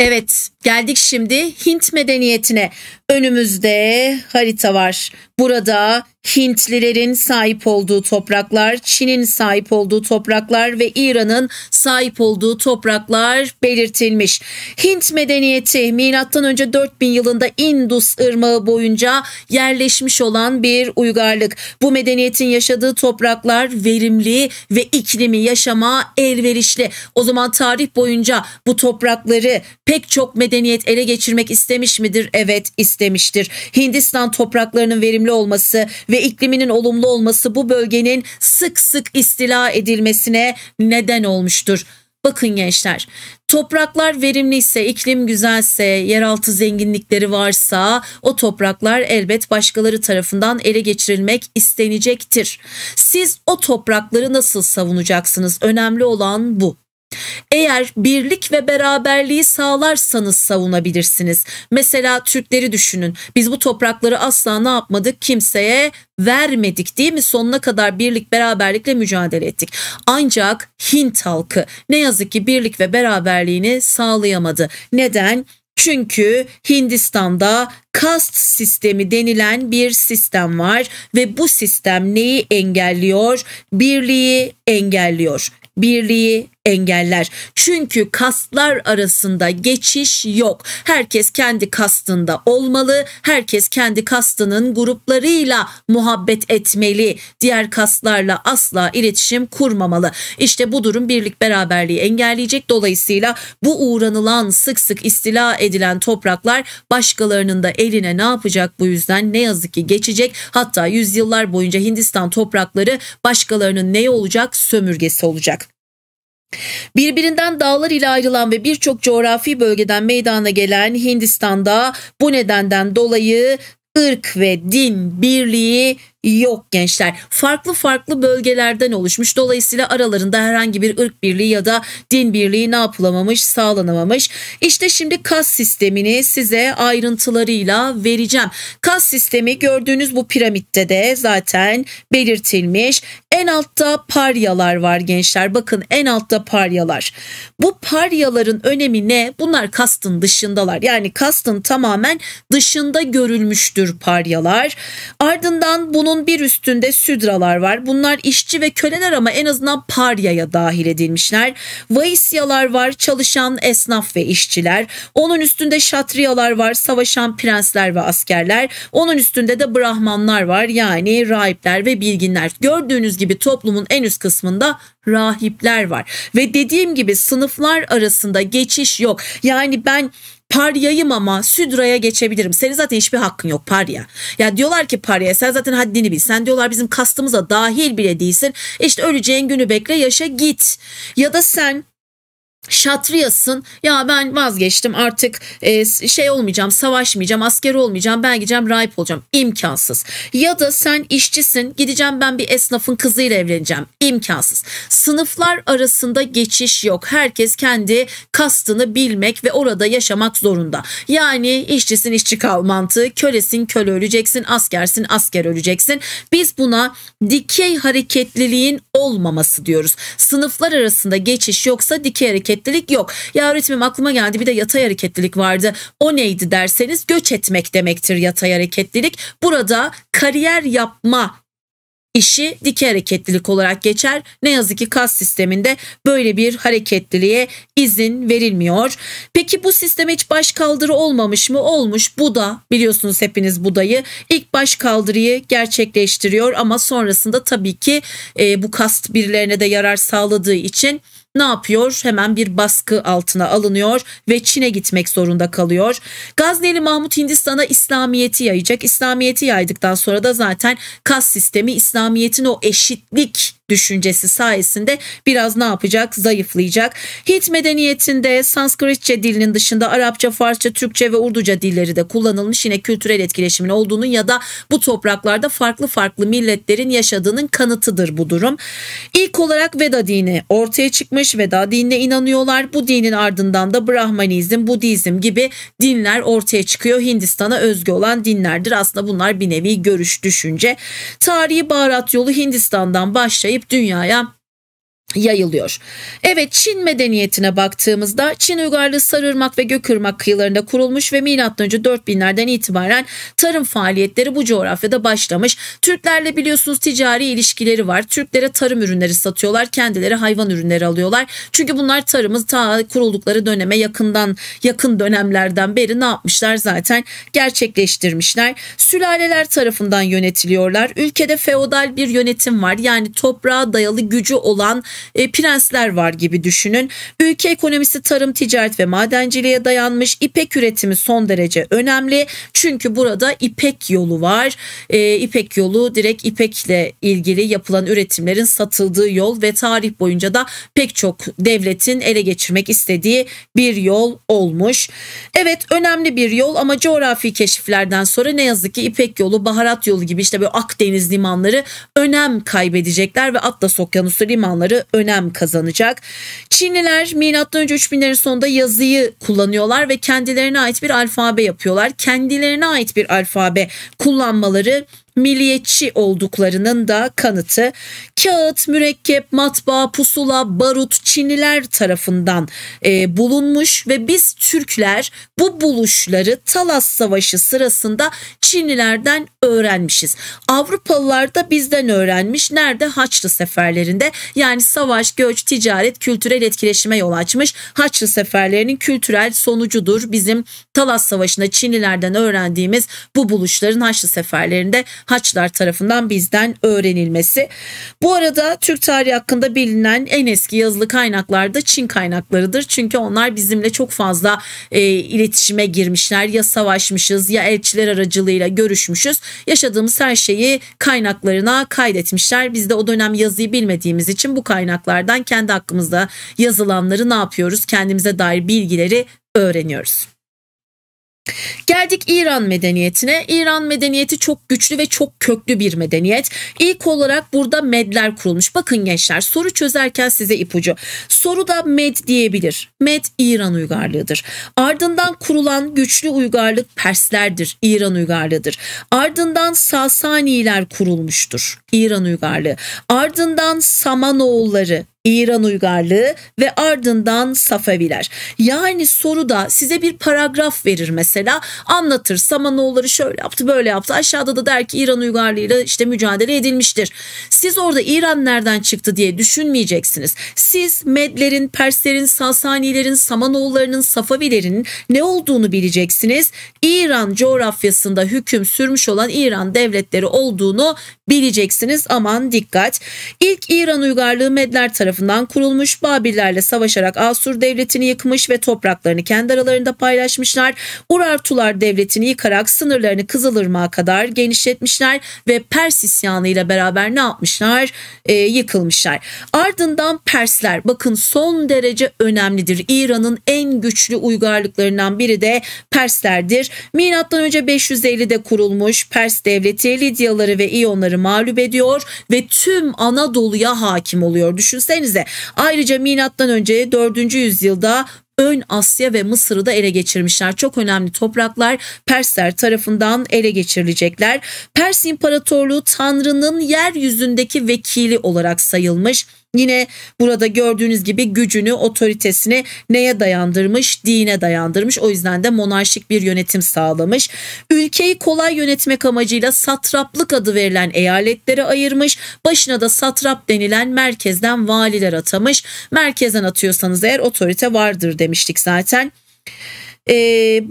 Evet geldik şimdi Hint medeniyetine. Önümüzde harita var. Burada Hintlilerin sahip olduğu topraklar, Çin'in sahip olduğu topraklar ve İran'ın sahip olduğu topraklar belirtilmiş. Hint medeniyeti milattan önce 4000 yılında Indus ırmağı boyunca yerleşmiş olan bir uygarlık. Bu medeniyetin yaşadığı topraklar verimli ve iklimi yaşama elverişli. O zaman tarih boyunca bu toprakları pek çok medeniyet ele geçirmek istemiş midir? Evet, istemiştir. Hindistan topraklarının verimli önemli olması ve ikliminin olumlu olması bu bölgenin sık sık istila edilmesine neden olmuştur. Bakın gençler topraklar verimliyse, iklim güzelse, yeraltı zenginlikleri varsa o topraklar elbet başkaları tarafından ele geçirilmek istenecektir. Siz o toprakları nasıl savunacaksınız? Önemli olan bu. Eğer birlik ve beraberliği sağlarsanız savunabilirsiniz. Mesela Türkleri düşünün. Biz bu toprakları asla ne yapmadık? Kimseye vermedik değil mi? Sonuna kadar birlik beraberlikle mücadele ettik. Ancak Hint halkı ne yazık ki birlik ve beraberliğini sağlayamadı. Neden? Çünkü Hindistan'da kast sistemi denilen bir sistem var ve bu sistem neyi engelliyor? Birliği engelliyor. Birliği engeller. Çünkü kaslar arasında geçiş yok. Herkes kendi kastında olmalı. Herkes kendi kastının gruplarıyla muhabbet etmeli. Diğer kaslarla asla iletişim kurmamalı. İşte bu durum birlik beraberliği engelleyecek. Dolayısıyla bu uğranılan sık sık istila edilen topraklar başkalarının da eline ne yapacak bu yüzden ne yazık ki geçecek. Hatta yüzyıllar boyunca Hindistan toprakları başkalarının ne olacak sömürgesi olacak. Birbirinden dağlar ile ayrılan ve birçok coğrafi bölgeden meydana gelen Hindistan'da bu nedenden dolayı ırk ve din birliği yok gençler. Farklı farklı bölgelerden oluşmuş. Dolayısıyla aralarında herhangi bir ırk birliği ya da din birliği ne yapılamamış, sağlanamamış. İşte şimdi kas sistemini size ayrıntılarıyla vereceğim. Kas sistemi gördüğünüz bu piramitte de zaten belirtilmiş. En altta paryalar var gençler. Bakın en altta paryalar. Bu paryaların önemi ne? Bunlar kastın dışındalar. Yani kastın tamamen dışında görülmüştür paryalar. Ardından bunu bunun bir üstünde Südralar var. Bunlar işçi ve köleler ama en azından paryaya dahil edilmişler. Vaisyalar var, çalışan esnaf ve işçiler. Onun üstünde şatriyalar var, savaşan prensler ve askerler. Onun üstünde de brahmanlar var yani rahipler ve bilginler. Gördüğünüz gibi toplumun en üst kısmında rahipler var. Ve dediğim gibi sınıflar arasında geçiş yok. Yani ben paryayım ama südraya geçebilirim. Senin zaten hiçbir hakkın yok parya. Yani diyorlar ki paryaya sen zaten haddini bil. Sen diyorlar bizim kastımıza dahil bile değilsin. İşte öleceğin günü bekle yaşa git. Ya da sen şatriyasın ya ben vazgeçtim artık e, şey olmayacağım savaşmayacağım asker olmayacağım ben gideceğim rahip olacağım imkansız ya da sen işçisin gideceğim ben bir esnafın kızıyla evleneceğim imkansız sınıflar arasında geçiş yok herkes kendi kastını bilmek ve orada yaşamak zorunda yani işçisin işçi kal mantığı kölesin köle öleceksin askersin asker öleceksin biz buna dikey hareketliliğin olmaması diyoruz sınıflar arasında geçiş yoksa dikey hareket hareketlilik yok. Ya öğretmenim aklıma geldi bir de yatay hareketlilik vardı. O neydi derseniz göç etmek demektir yatay hareketlilik. Burada kariyer yapma işi dike hareketlilik olarak geçer. Ne yazık ki kas sisteminde böyle bir hareketliliğe izin verilmiyor. Peki bu sisteme hiç baş kaldırı olmamış mı? Olmuş. Bu da biliyorsunuz hepiniz budayı ilk baş kaldırıyı gerçekleştiriyor ama sonrasında tabii ki e, bu kas birilerine de yarar sağladığı için ne yapıyor? Hemen bir baskı altına alınıyor ve Çin'e gitmek zorunda kalıyor. Gazneli Mahmut Hindistan'a İslamiyet'i yayacak. İslamiyet'i yaydıktan sonra da zaten kas sistemi İslamiyet'in o eşitlik düşüncesi sayesinde biraz ne yapacak? Zayıflayacak. Hint medeniyetinde Sanskritçe dilinin dışında Arapça, Farsça, Türkçe ve Urduca dilleri de kullanılmış. Yine kültürel etkileşimin olduğunu ya da bu topraklarda farklı farklı milletlerin yaşadığının kanıtıdır bu durum. İlk olarak Veda dini ortaya çıkmış. Veda dinine inanıyorlar. Bu dinin ardından da Brahmanizm, Budizm gibi dinler ortaya çıkıyor. Hindistan'a özgü olan dinlerdir. Aslında bunlar bir nevi görüş, düşünce. Tarihi baharat yolu Hindistan'dan başlayıp gelip dünyaya yayılıyor. Evet Çin medeniyetine baktığımızda Çin uygarlığı Sarırmak ve Gökırmak kıyılarında kurulmuş ve milattan önce 4000'lerden itibaren tarım faaliyetleri bu coğrafyada başlamış. Türklerle biliyorsunuz ticari ilişkileri var. Türklere tarım ürünleri satıyorlar. Kendileri hayvan ürünleri alıyorlar. Çünkü bunlar tarımız ta kuruldukları döneme yakından yakın dönemlerden beri ne yapmışlar zaten gerçekleştirmişler. Sülaleler tarafından yönetiliyorlar. Ülkede feodal bir yönetim var. Yani toprağa dayalı gücü olan e, prensler var gibi düşünün. Ülke ekonomisi tarım, ticaret ve madenciliğe dayanmış. İpek üretimi son derece önemli. Çünkü burada İpek yolu var. E, İpek yolu direkt İpek'le ilgili yapılan üretimlerin satıldığı yol ve tarih boyunca da pek çok devletin ele geçirmek istediği bir yol olmuş. Evet önemli bir yol ama coğrafi keşiflerden sonra ne yazık ki İpek yolu, Baharat yolu gibi işte böyle Akdeniz limanları önem kaybedecekler ve Atlas Okyanusu limanları önem kazanacak. Çinliler M.Ö. 3000'lerin sonunda yazıyı kullanıyorlar ve kendilerine ait bir alfabe yapıyorlar. Kendilerine ait bir alfabe kullanmaları milliyetçi olduklarının da kanıtı kağıt, mürekkep, matbaa, pusula, barut Çinliler tarafından e, bulunmuş ve biz Türkler bu buluşları Talas Savaşı sırasında Çinlilerden öğrenmişiz. Avrupalılar da bizden öğrenmiş. Nerede? Haçlı seferlerinde. Yani savaş, göç, ticaret, kültürel etkileşime yol açmış. Haçlı seferlerinin kültürel sonucudur. Bizim Talas Savaşı'nda Çinlilerden öğrendiğimiz bu buluşların Haçlı seferlerinde Haçlar tarafından bizden öğrenilmesi. Bu arada Türk tarihi hakkında bilinen en eski yazılı kaynaklar da Çin kaynaklarıdır. Çünkü onlar bizimle çok fazla e, iletişime girmişler. Ya savaşmışız ya elçiler aracılığıyla görüşmüşüz. Yaşadığımız her şeyi kaynaklarına kaydetmişler. Biz de o dönem yazıyı bilmediğimiz için bu kaynaklardan kendi hakkımızda yazılanları ne yapıyoruz? Kendimize dair bilgileri öğreniyoruz. Geldik İran medeniyetine. İran medeniyeti çok güçlü ve çok köklü bir medeniyet. İlk olarak burada medler kurulmuş. Bakın gençler soru çözerken size ipucu. Soru da med diyebilir. Med İran uygarlığıdır. Ardından kurulan güçlü uygarlık Perslerdir. İran uygarlığıdır. Ardından Sasaniler kurulmuştur. İran uygarlığı. Ardından Samanoğulları İran uygarlığı ve ardından Safeviler. Yani soruda size bir paragraf verir mesela anlatır Samanoğulları şöyle yaptı böyle yaptı aşağıda da der ki İran uygarlığıyla işte mücadele edilmiştir. Siz orada İran nereden çıktı diye düşünmeyeceksiniz. Siz Medlerin, Perslerin, Sasanilerin, Samanoğullarının, Safavilerin ne olduğunu bileceksiniz. İran coğrafyasında hüküm sürmüş olan İran devletleri olduğunu bileceksiniz. Aman dikkat. İlk İran uygarlığı Medler tarafından kurulmuş. Babillerle savaşarak Asur devletini yıkmış ve topraklarını kendi aralarında paylaşmışlar. Urartular devletini yıkarak sınırlarını Kızılırmak'a kadar genişletmişler ve Pers isyanı ile beraber ne yapmışlar? E, yıkılmışlar. Ardından Persler bakın son derece önemlidir. İran'ın en güçlü uygarlıklarından biri de Perslerdir. Milattan önce 550'de kurulmuş Pers devleti Lidyaları ve İyonları mağlup ediyor ve tüm Anadolu'ya hakim oluyor. Düşünsenize. Ayrıca Minat'tan önce 4. yüzyılda Ön Asya ve Mısır'ı da ele geçirmişler. Çok önemli topraklar Persler tarafından ele geçirilecekler. Pers İmparatorluğu Tanrı'nın yeryüzündeki vekili olarak sayılmış Yine burada gördüğünüz gibi gücünü, otoritesini neye dayandırmış? Dine dayandırmış. O yüzden de monarşik bir yönetim sağlamış. Ülkeyi kolay yönetmek amacıyla satraplık adı verilen eyaletlere ayırmış. Başına da satrap denilen merkezden valiler atamış. Merkezden atıyorsanız eğer otorite vardır demiştik zaten. E,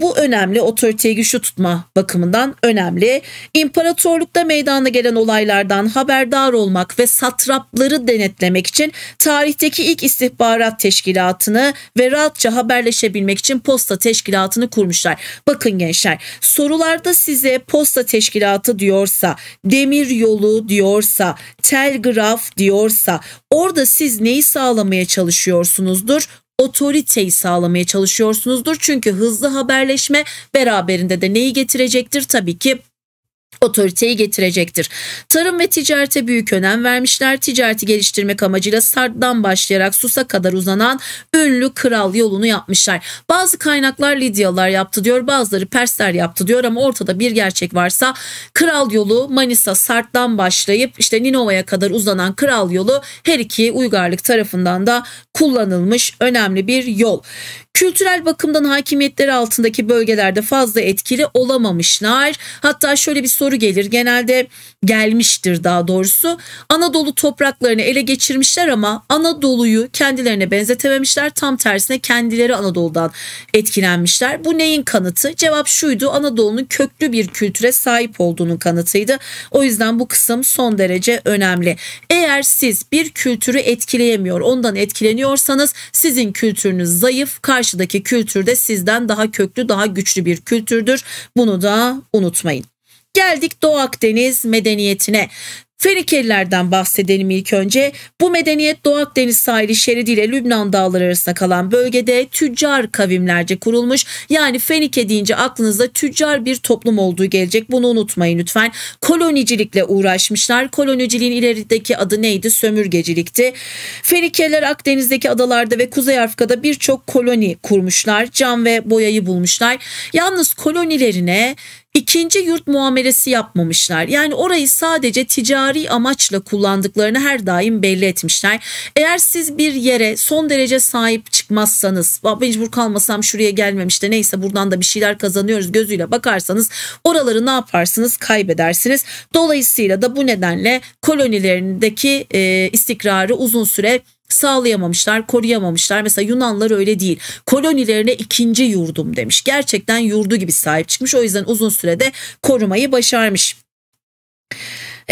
bu önemli otoriteyi güçlü tutma bakımından önemli. İmparatorlukta meydana gelen olaylardan haberdar olmak ve satrapları denetlemek için tarihteki ilk istihbarat teşkilatını ve rahatça haberleşebilmek için posta teşkilatını kurmuşlar. Bakın gençler sorularda size posta teşkilatı diyorsa, demir yolu diyorsa, telgraf diyorsa orada siz neyi sağlamaya çalışıyorsunuzdur? otoriteyi sağlamaya çalışıyorsunuzdur. Çünkü hızlı haberleşme beraberinde de neyi getirecektir? Tabii ki otoriteyi getirecektir. Tarım ve ticarete büyük önem vermişler. Ticareti geliştirmek amacıyla Sard'dan başlayarak Sus'a kadar uzanan ünlü kral yolunu yapmışlar. Bazı kaynaklar Lidyalılar yaptı diyor, bazıları Persler yaptı diyor ama ortada bir gerçek varsa kral yolu Manisa Sard'dan başlayıp işte Ninova'ya kadar uzanan kral yolu her iki uygarlık tarafından da kullanılmış önemli bir yol. Kültürel bakımdan hakimiyetleri altındaki bölgelerde fazla etkili olamamışlar. Hatta şöyle bir soru gelir. Genelde gelmiştir daha doğrusu. Anadolu topraklarını ele geçirmişler ama Anadolu'yu kendilerine benzetememişler. Tam tersine kendileri Anadolu'dan etkilenmişler. Bu neyin kanıtı? Cevap şuydu. Anadolu'nun köklü bir kültüre sahip olduğunun kanıtıydı. O yüzden bu kısım son derece önemli. Eğer siz bir kültürü etkileyemiyor, ondan etkileniyorsanız sizin kültürünüz zayıf, karşıdaki kültürde sizden daha köklü, daha güçlü bir kültürdür. Bunu da unutmayın. Geldik Doğu Akdeniz medeniyetine. Fenikelilerden bahsedelim ilk önce. Bu medeniyet Doğu Akdeniz sahili şeridiyle Lübnan dağları arasında kalan bölgede tüccar kavimlerce kurulmuş. Yani Fenike deyince aklınıza tüccar bir toplum olduğu gelecek. Bunu unutmayın lütfen. Kolonicilikle uğraşmışlar. Koloniciliğin ilerideki adı neydi? Sömürgecilikti. Fenikeliler Akdeniz'deki adalarda ve Kuzey Afrika'da birçok koloni kurmuşlar. Cam ve boyayı bulmuşlar. Yalnız kolonilerine ikinci yurt muamelesi yapmamışlar. Yani orayı sadece ticari amaçla kullandıklarını her daim belli etmişler. Eğer siz bir yere son derece sahip çıkmazsanız mecbur kalmasam şuraya gelmemiş de neyse buradan da bir şeyler kazanıyoruz gözüyle bakarsanız oraları ne yaparsınız kaybedersiniz. Dolayısıyla da bu nedenle kolonilerindeki e, istikrarı uzun süre sağlayamamışlar, koruyamamışlar. Mesela Yunanlar öyle değil. Kolonilerine ikinci yurdum demiş. Gerçekten yurdu gibi sahip çıkmış. O yüzden uzun sürede korumayı başarmış.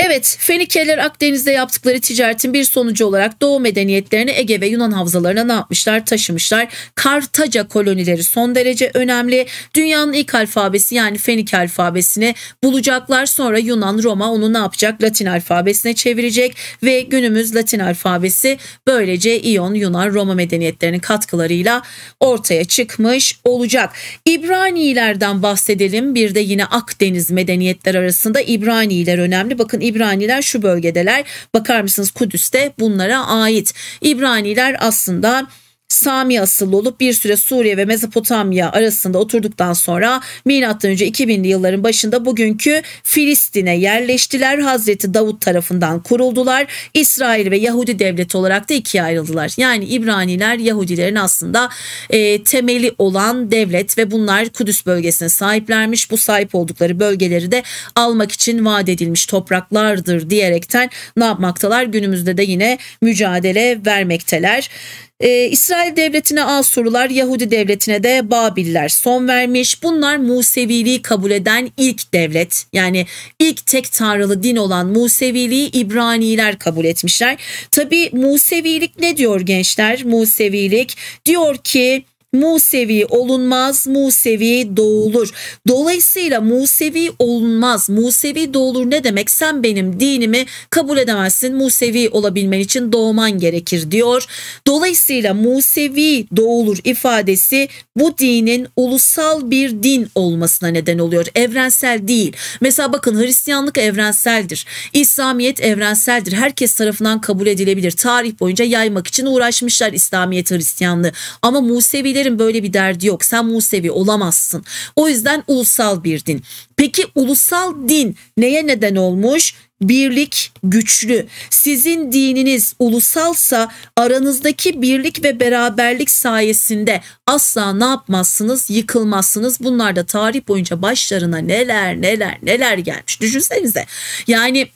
Evet Fenikeliler Akdeniz'de yaptıkları ticaretin bir sonucu olarak Doğu medeniyetlerini Ege ve Yunan havzalarına ne yapmışlar taşımışlar. Kartaca kolonileri son derece önemli. Dünyanın ilk alfabesi yani Fenike alfabesini bulacaklar. Sonra Yunan Roma onu ne yapacak Latin alfabesine çevirecek ve günümüz Latin alfabesi böylece İyon Yunan Roma medeniyetlerinin katkılarıyla ortaya çıkmış olacak. İbranilerden bahsedelim. Bir de yine Akdeniz medeniyetler arasında İbraniler önemli. Bakın İbraniler şu bölgedeler. Bakar mısınız Kudüs'te bunlara ait. İbraniler aslında Sami asıllı olup bir süre Suriye ve Mezopotamya arasında oturduktan sonra milattan 2000'li yılların başında bugünkü Filistin'e yerleştiler. Hazreti Davut tarafından kuruldular. İsrail ve Yahudi devleti olarak da ikiye ayrıldılar. Yani İbraniler Yahudilerin aslında e, temeli olan devlet ve bunlar Kudüs bölgesine sahiplermiş. Bu sahip oldukları bölgeleri de almak için vaat edilmiş topraklardır diyerekten ne yapmaktalar? Günümüzde de yine mücadele vermekteler. Ee, İsrail devletine Asurlar, Yahudi devletine de Babiller son vermiş. Bunlar Museviliği kabul eden ilk devlet. Yani ilk tek tanrılı din olan Museviliği İbraniler kabul etmişler. Tabi Musevilik ne diyor gençler? Musevilik diyor ki Musevi olunmaz, Musevi doğulur. Dolayısıyla Musevi olunmaz, Musevi doğulur ne demek? Sen benim dinimi kabul edemezsin. Musevi olabilmen için doğman gerekir diyor. Dolayısıyla Musevi doğulur ifadesi bu dinin ulusal bir din olmasına neden oluyor. Evrensel değil. Mesela bakın Hristiyanlık evrenseldir. İslamiyet evrenseldir. Herkes tarafından kabul edilebilir. Tarih boyunca yaymak için uğraşmışlar İslamiyet Hristiyanlığı. Ama Musevi Ülkelerin böyle bir derdi yok. Sen Musevi olamazsın. O yüzden ulusal bir din. Peki ulusal din neye neden olmuş? birlik güçlü. Sizin dininiz ulusalsa aranızdaki birlik ve beraberlik sayesinde asla ne yapmazsınız? Yıkılmazsınız. Bunlar da tarih boyunca başlarına neler neler neler gelmiş. Düşünsenize. Yani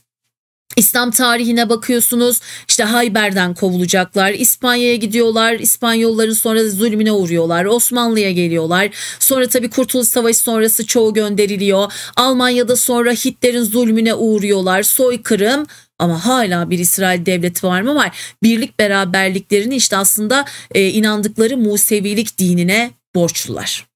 İslam tarihine bakıyorsunuz işte Hayber'den kovulacaklar İspanya'ya gidiyorlar İspanyolların sonra da zulmüne uğruyorlar Osmanlı'ya geliyorlar sonra tabi Kurtuluş Savaşı sonrası çoğu gönderiliyor Almanya'da sonra Hitler'in zulmüne uğruyorlar soykırım ama hala bir İsrail devleti var mı var birlik beraberliklerini işte aslında e, inandıkları Musevilik dinine borçlular.